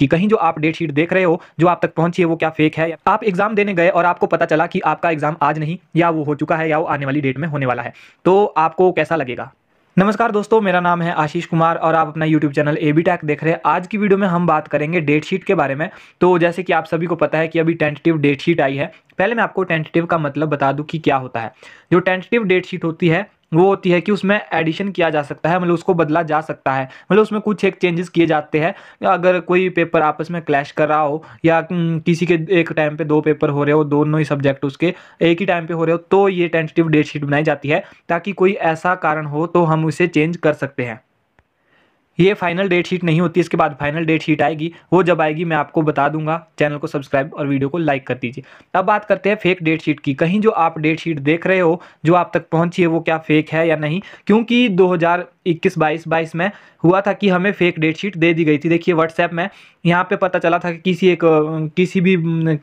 कि कहीं जो आप डेट शीट देख रहे हो जो आप तक पहुंची है वो क्या फेक है आप एग्जाम देने गए और आपको पता चला कि आपका एग्जाम आज नहीं या वो हो चुका है या वो आने वाली डेट में होने वाला है तो आपको कैसा लगेगा नमस्कार दोस्तों मेरा नाम है आशीष कुमार और आप अपना YouTube channel A B tech देख रहे हैं आज की वीडियो में हम बात करेंगे डेट शीट के बारे में तो जैसे कि आप सभी को पता है कि अभी टेंटेटिव डेट शीट आई है पहले मैं आपको टेंटेटिव का मतलब बता दूं कि क्या होता है जो टेंटेटिव डेट शीट होती है वो होती है कि उसमें एडिशन किया जा सकता है मतलब उसको बदला जा सकता है मतलब उसमें कुछ एक चेंजेस किए जाते हैं अगर कोई पेपर आपस में क्लैश कर रहा हो या हम्म, किसी के एक टाइम पे दो पेपर हो रहे हो दोनों ही सब्जेक्ट उसके एक ही टाइम पे हो रहे हो तो ये टेंटेटिव डेट शीट बनाई जाती है ताकि कोई ऐसा कारण हो तो हम उसे चेंज कर सकते हैं ये फाइनल डेट शीट नहीं होती इसके बाद फाइनल डेट शीट आएगी वो जब आएगी मैं आपको बता दूंगा चैनल को सब्सक्राइब और वीडियो को लाइक कर दीजिए अब बात करते हैं फेक डेट शीट की कहीं जो आप डेट शीट देख रहे हो जो आप तक पहुंची है वो क्या फेक है या नहीं क्योंकि दो इक्कीस बाईस बाईस में हुआ था कि हमें फेक डेट शीट दे दी गई थी देखिए व्हाट्सएप में यहाँ पे पता चला था कि किसी एक किसी भी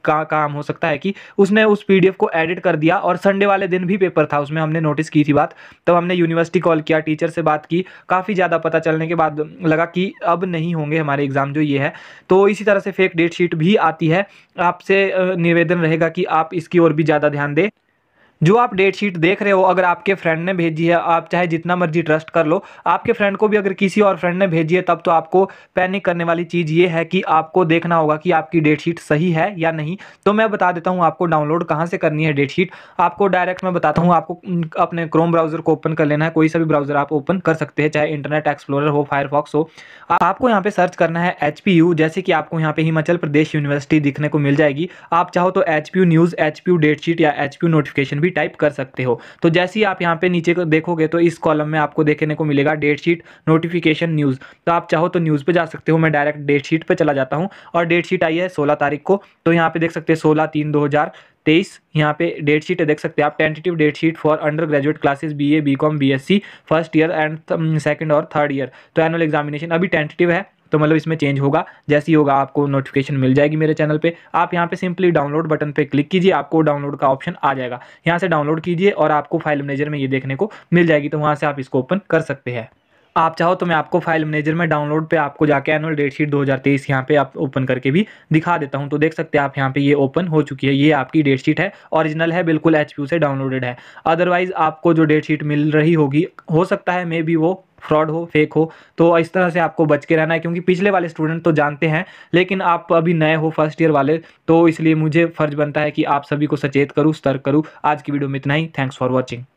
का काम हो सकता है कि उसने उस पीडीएफ को एडिट कर दिया और संडे वाले दिन भी पेपर था उसमें हमने नोटिस की थी बात तब तो हमने यूनिवर्सिटी कॉल किया टीचर से बात की काफ़ी ज़्यादा पता चलने के बाद लगा कि अब नहीं होंगे हमारे एग्ज़ाम जो ये है तो इसी तरह से फेक डेट शीट भी आती है आपसे निवेदन रहेगा कि आप इसकी ओर भी ज़्यादा ध्यान दें जो आप डेट शीट देख रहे हो अगर आपके फ्रेंड ने भेजी है आप चाहे जितना मर्जी ट्रस्ट कर लो आपके फ्रेंड को भी अगर किसी और फ्रेंड ने भेजी है तब तो आपको पैनिक करने वाली चीज़ ये है कि आपको देखना होगा कि आपकी डेट शीट सही है या नहीं तो मैं बता देता हूँ आपको डाउनलोड कहाँ से करनी है डेट शीट आपको डायरेक्ट मैं बताता हूँ आपको अपने क्रोम ब्राउज़र को ओपन कर लेना है कोई सा भी ब्राउज़र आप ओपन कर सकते हैं चाहे इंटरनेट एक्सप्लोरर हो फायरफॉक्स हो आपको यहाँ पर सर्च करना है एच जैसे कि आपको यहाँ पर हिमाचल प्रदेश यूनिवर्सिटी दिखने को मिल जाएगी आप चाहो तो H news H date sheet या एच नोटिफिकेशन भी टाइप कर सकते हो तो जैसे ही आप यहाँ पे नीचे देखोगे तो इस कॉलम में आपको देखने को मिलेगा डेट शीट नोटिफिकेशन न्यूज़ तो आप चाहो तो न्यूज़ पे जा सकते हो मैं डायरेक्ट डेट शीट पर चला जाता हूँ और डेट शीट आई है सोलह तारीख को तो यहाँ पे देख सकते हैं सोलह तीन दो तेईस यहाँ पे डेट शीट देख सकते हैं आप tentative date sheet for undergraduate classes B A B com B S C first year and second और थर्ड ईयर तो एनुअल एग्जामिनेशन अभी टेंटेटिव है तो मतलब इसमें चेंज होगा जैसे ही होगा आपको नोटिफिकेशन मिल जाएगी मेरे चैनल पे आप यहाँ पे सिंपली डाउनलोड बटन पे क्लिक कीजिए आपको डाउनलोड का ऑप्शन आ जाएगा यहाँ से डाउनलोड कीजिए और आपको फाइल मैनेजर में ये देखने को मिल जाएगी तो वहाँ से आप इसको ओपन कर सकते हैं आप चाहो तो मैं आपको फाइल मैनेजर में डाउनलोड पे आपको जाके एनुअल डेट शीट दो हज़ार तेईस यहाँ पर आप ओपन करके भी दिखा देता हूँ तो देख सकते हैं आप यहाँ पे ये ओपन हो चुकी है ये आपकी डेट शीट है ओरिजिनल है बिल्कुल एच से डाउनलोडेड है अदरवाइज़ आपको जो डेट शीट मिल रही होगी हो सकता है मे बी वो फ्रॉड हो फेक हो तो इस तरह से आपको बच के रहना है क्योंकि पिछले वाले स्टूडेंट तो जानते हैं लेकिन आप अभी नए हो फर्स्ट ईयर वाले तो इसलिए मुझे फर्ज बनता है कि आप सभी को सचेत करूँ सतर्क करूँ आज की वीडियो में इतना ही थैंक्स फॉर वॉचिंग